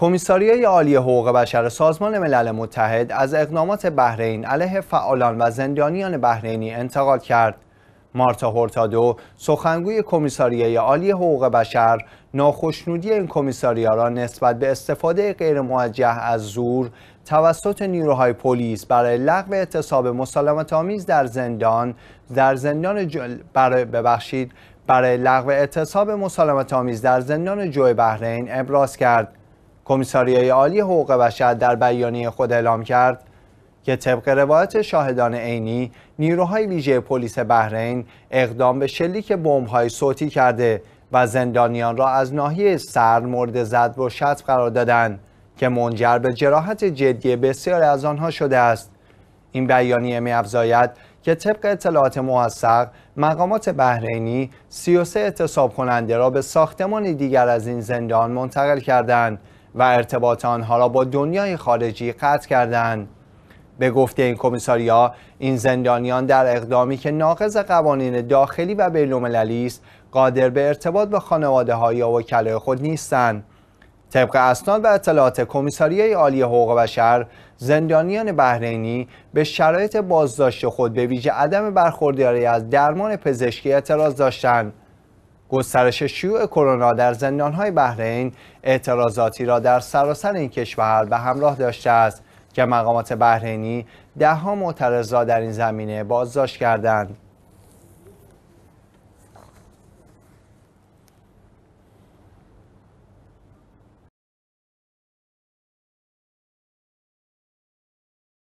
کمیساریای عالی حقوق بشر سازمان ملل متحد از اقدامات بحرین علیه فعالان و زندانیان بحرینی انتقاد کرد. مارتا هورتادو سخنگوی کمیساریای عالی حقوق بشر ناخشنودی این کمیساریا را نسبت به استفاده غیرموجه از زور توسط نیروهای پلیس برای لغو اعتصاب مسالمت آمیز در زندان در زندان جل... برای ببخشید برای لغو اعتصاب مسالمت آمیز در زندان جوی بحرین ابراز کرد کمیساریای عالی حقوق بشر در بیانیه خود اعلام کرد که طبق روایت شاهدان عینی نیروهای ویژه پلیس بحرین اقدام به شلیک بمب‌های صوتی کرده و زندانیان را از ناحیه سر مورد زد و شتم قرار دادند که منجر به جراحت جدی بسیاری از آنها شده است این بیانیه میافزاید که طبق اطلاعات موثق مقامات بحرینی 33 اعتصاب کننده را به ساختمانی دیگر از این زندان منتقل کردند و ارتباط آنها را با دنیای خارجی قطع کردند. به گفته این کمیساریا این زندانیان در اقدامی که ناقض قوانین داخلی و بین‌المللی است قادر به ارتباط با خانواده های و وکلای خود نیستند طبق اسناد و اطلاعات کمیساریای عالی حقوق بشر زندانیان بحرینی به شرایط بازداشت خود به ویژه عدم برخورداری از درمان پزشکی اعتراض داشتند گسترش شیوع کرونا در زندانهای بحرین اعتراضاتی را در سراسر این کشور به همراه داشته است که مقامات بحرینی دهها معترض را در این زمینه بازداشت کردند